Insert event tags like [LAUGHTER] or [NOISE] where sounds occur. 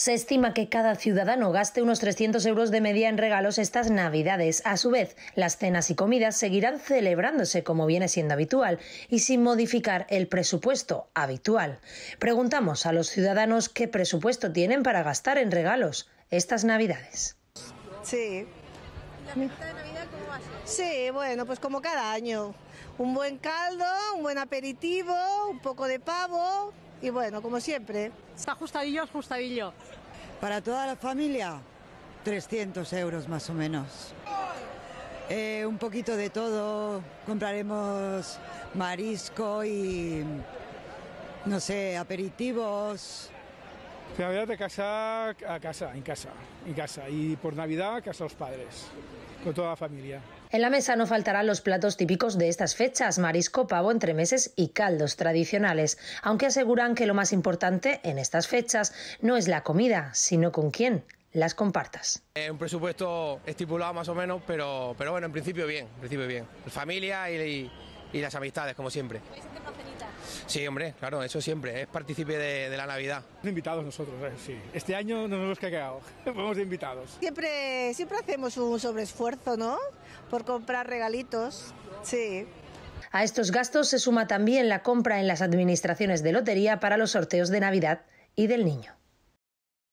Se estima que cada ciudadano gaste unos 300 euros de media en regalos estas Navidades. A su vez, las cenas y comidas seguirán celebrándose como viene siendo habitual y sin modificar el presupuesto habitual. Preguntamos a los ciudadanos qué presupuesto tienen para gastar en regalos estas Navidades. Sí. ¿La de Navidad cómo Sí, bueno, pues como cada año. Un buen caldo, un buen aperitivo, un poco de pavo, y bueno, como siempre. ¿Está ajustadillo ajustadillo? Para toda la familia, 300 euros más o menos. Eh, un poquito de todo, compraremos marisco y, no sé, aperitivos. Navidad de casa a casa, en casa, en casa. Y por Navidad, casa a los padres con toda la familia. En la mesa no faltarán los platos típicos de estas fechas, marisco, pavo, entremeses y caldos tradicionales, aunque aseguran que lo más importante en estas fechas no es la comida, sino con quién las compartas. Eh, un presupuesto estipulado más o menos, pero, pero bueno, en principio bien, bien. Familia y las amistades, como siempre. Sí, hombre, claro, eso siempre, ¿eh? es partícipe de, la Navidad. Invitados nosotros, eh, sí. Este año nos hemos cagado, vamos [LAUGHS] de invitados. Siempre, siempre hacemos un sobreesfuerzo, ¿no? Por comprar regalitos, sí. A estos gastos se suma también la compra en las administraciones de lotería para los sorteos de Navidad y del niño.